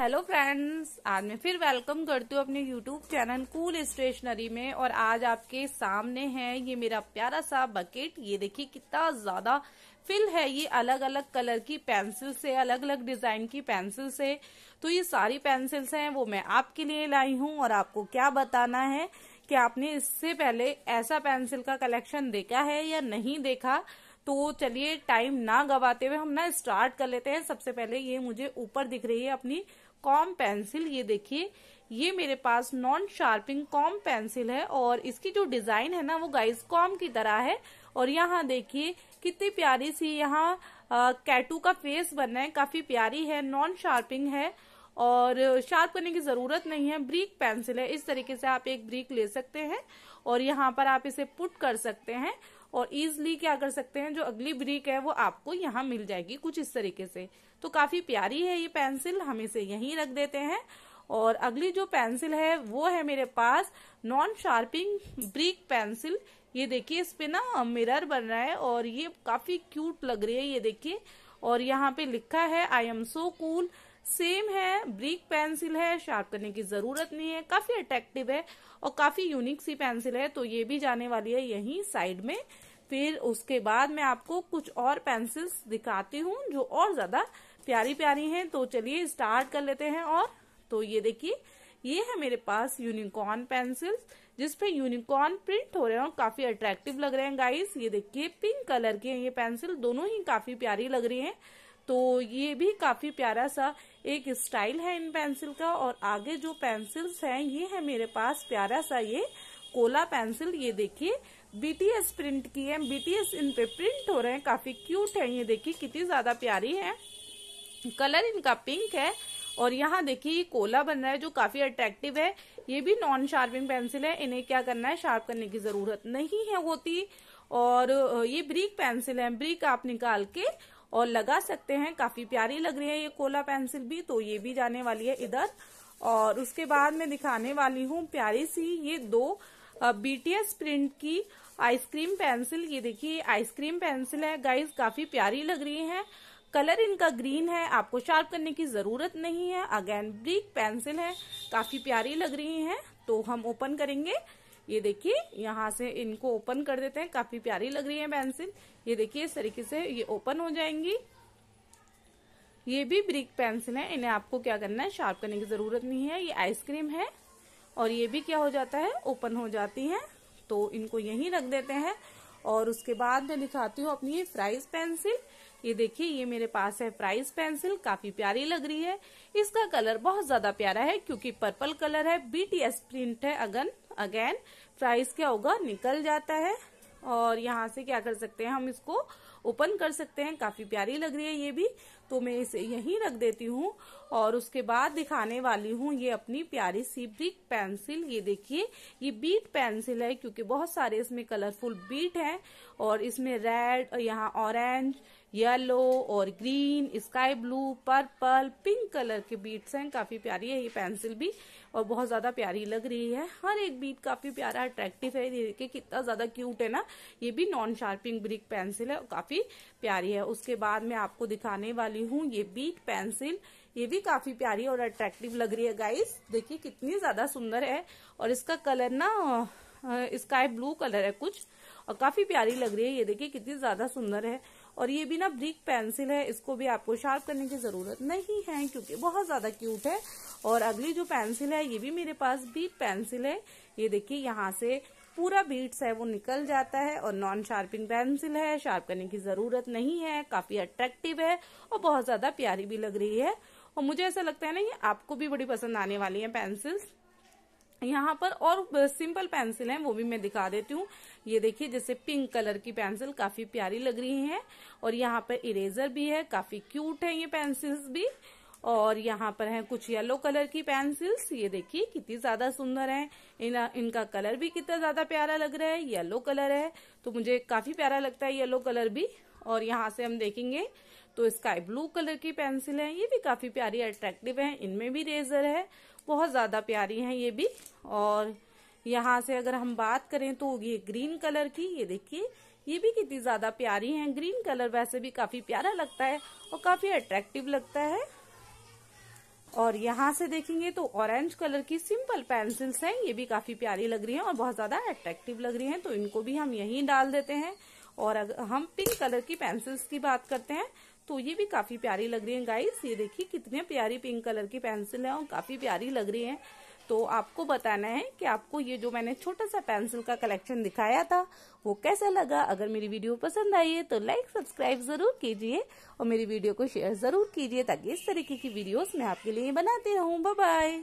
hello friends आज मैं फिर वेलकम करती हूँ अपने यूट्यूब चैनल कूल स्टेशनरी में और आज आपके सामने है ये मेरा प्यारा सा बकेट ये देखिए कितना ज्यादा फिल है ये अलग अलग कलर की पेंसिल से अलग अलग डिजाइन की पेंसिल से तो ये सारी पेंसिल्स हैं वो मैं आपके लिए लाई हूँ और आपको क्या बताना है कि आपने इससे पहले ऐसा पेंसिल का कलेक्शन देखा है या नहीं देखा तो चलिए टाइम ना गवाते हुए हम ना स्टार्ट कर लेते हैं सबसे पहले ये मुझे ऊपर दिख रही है अपनी कॉम पेंसिल ये देखिए ये मेरे पास नॉन शार्पिंग कॉम पेंसिल है और इसकी जो डिजाइन है ना वो गाइस कॉम की तरह है और यहाँ देखिए कितनी प्यारी सी यहाँ कैटू का फेस बना है काफी प्यारी है नॉन शार्पिंग है और शार्प करने की ज़रूरत नहीं है ब्रिक पेंसिल है इस तरीके से आप एक ब्रिक ले सकते हैं और यहाँ पर आप इसे पुट कर सकते हैं और इजली क्या कर सकते हैं जो अगली ब्रिक है वो आपको यहाँ मिल जाएगी कुछ इस तरीके से तो काफ़ी प्यारी है ये पेंसिल हम इसे यहीं रख देते हैं और अगली जो पेंसिल है वो है मेरे पास नॉन शार्पिंग ब्रिक पेंसिल ये देखिए इस पे ना मिरर बन रहा है और ये काफ़ी क्यूट लग रही है ये देखिए और यहाँ पे लिखा है I am so cool same है ब्रिक पेंसिल है शार्प करने की जरूरत नहीं है काफी अट्रैक्टिव है और काफी यूनिक सी पेंसिल है तो ये भी जाने वाली है यही साइड में फिर उसके बाद मैं आपको कुछ और पेंसिल्स दिखाती हूँ जो और ज्यादा प्यारी प्यारी हैं तो चलिए स्टार्ट कर लेते हैं और तो ये देखिए ये है मेरे पास यूनिकॉर्न पेंसिल्स जिसपे यूनिकॉर्न प्रिंट हो रहे हैं और काफी अट्रैक्टिव लग रहे हैं गाइस ये देखिए पिंक कलर के हैं ये पेंसिल दोनों ही काफी प्यारी लग रही है तो ये भी काफी प्यारा सा एक स्टाइल है इन पेंसिल का और आगे जो पेंसिल्स हैं ये है मेरे पास प्यारा सा ये कोला पेंसिल ये देखिए बीटीएस प्रिंट की है बीटीएस इन पे प्रिंट हो रहे हैं काफी क्यूट है ये देखिए कितनी ज्यादा प्यारी है कलर इनका पिंक है और यहाँ देखिए ये कोला बन रहा है जो काफी अट्रैक्टिव है ये भी नॉन शार्पिंग पेंसिल है इन्हें क्या करना है शार्प करने की जरूरत नहीं है होती और ये ब्रिक पेंसिल है ब्रिक आप निकाल के और लगा सकते हैं काफी प्यारी लग रही है ये कोला पेंसिल भी तो ये भी जाने वाली है इधर और उसके बाद मैं दिखाने वाली हूँ प्यारी सी ये दो बीटीएस प्रिंट की आइसक्रीम पेंसिल ये देखिए आइसक्रीम पेंसिल है गाइस काफी प्यारी लग रही है कलर इनका ग्रीन है आपको शार्प करने की जरूरत नहीं है अगेन ब्रिक पेंसिल है काफी प्यारी लग रही है तो हम ओपन करेंगे ये देखिए यहाँ से इनको ओपन कर देते हैं काफी प्यारी लग रही है पेंसिल ये देखिए इस तरीके से ये ओपन हो जाएंगी ये भी ब्रिक पेंसिल है इन्हें आपको क्या करना है शार्प करने की जरूरत नहीं है ये आइसक्रीम है और ये भी क्या हो जाता है ओपन हो जाती है तो इनको यही रख देते हैं और उसके बाद मैं दिखाती हूँ अपनी फ्राइज पेंसिल ये देखिए ये मेरे पास है फ्राइज पेंसिल काफी प्यारी लग रही है इसका कलर बहुत ज्यादा प्यारा है क्योंकि पर्पल कलर है बीटीएस प्रिंट है अगन अगेन प्राइस क्या होगा निकल जाता है और यहाँ से क्या कर सकते हैं हम इसको ओपन कर सकते हैं काफी प्यारी लग रही है ये भी तो मैं इसे यहीं रख देती हूँ और उसके बाद दिखाने वाली हूँ ये अपनी प्यारी सी ब्रिक पेंसिल ये देखिए ये बीट पेंसिल है क्योंकि बहुत सारे इसमें कलरफुल बीट हैं और इसमें रेड यहाँ ऑरेंज येलो और green sky blue purple pink colour के बीट्स हैं काफी प्यारी है ये पेंसिल भी और बहुत ज्यादा प्यारी लग रही है हर एक बीट काफी प्यारा अट्रैक्टिव है ये देखिए कितना ज्यादा क्यूट है ना ये भी नॉन शार्पिंग ब्रिक पेंसिल है काफी प्यारी है उसके बाद मैं आपको दिखाने वाली वाली हूँ ये बीट पेंसिल ये भी काफी प्यारी और अट्रैक्टिव लग रही है गाइस देखिए कितनी ज्यादा सुंदर है और इसका कलर ना स्काई ब्लू कलर है कुछ और काफी प्यारी लग रही है ये देखिए कितनी ज्यादा सुंदर है और ये भी ना ब्रिक पेंसिल है इसको भी आपको शार्प करने की जरूरत नहीं है क्योंकि बहुत ज्यादा क्यूट है और अगली जो पेंसिल है ये भी मेरे पास बीट पेंसिल है ये देखिए यहाँ से पूरा बीट्स है वो निकल जाता है और नॉन शार्पिंग पेंसिल है शार्प करने की ज़रूरत नहीं है काफ़ी अट्रैक्टिव है और बहुत ज़्यादा प्यारी भी लग रही है और मुझे ऐसा लगता है ना ये आपको भी बड़ी पसंद आने वाली है पेंसिल्स यहाँ पर और सिंपल पेंसिल है वो भी मैं दिखा देती हूँ ये देखिए जैसे पिंक कलर की पेंसिल काफी प्यारी लग रही है और यहाँ पर इरेजर भी है काफी क्यूट है ये पेंसिल्स भी और यहाँ पर है कुछ येलो कलर की पेंसिल्स ये देखिए कितनी ज्यादा सुंदर है इन, इनका कलर भी कितना ज्यादा प्यारा लग रहा है येलो कलर है तो मुझे काफी प्यारा लगता है येलो कलर भी और यहाँ से हम देखेंगे तो स्काई ब्लू कलर की पेंसिल है ये भी काफी प्यारी अट्रैक्टिव है इनमें भी रेजर है बहुत ज्यादा प्यारी है ये भी और यहाँ से अगर हम बात करें तो ये ग्रीन कलर की ये देखिए ये भी कितनी ज्यादा प्यारी है ग्रीन कलर वैसे भी काफी प्यारा लगता है और काफी अट्रैक्टिव लगता है और यहाँ से देखेंगे तो ऑरेंज कलर की सिंपल पेंसिल्स हैं ये भी काफी प्यारी लग रही हैं और बहुत ज्यादा अट्रेक्टिव लग रही हैं तो इनको भी हम यहीं डाल देते हैं और अगर हम पिंक कलर की पेंसिल्स की बात करते हैं तो ये भी काफी प्यारी लग रही है गाइस ये देखिए कितने प्यारी पिंक कलर की पेंसिल है और काफी प्यारी लग रही है तो आपको बताना है कि आपको ये जो मैंने छोटा सा पेंसिल का कलेक्शन दिखाया था वो कैसा लगा अगर मेरी वीडियो पसंद आई है तो लाइक सब्सक्राइब जरूर कीजिए और मेरी वीडियो को शेयर जरूर कीजिए ताकि इस तरीके की वीडियोस मैं आपके लिए बनाते रहूँ बाय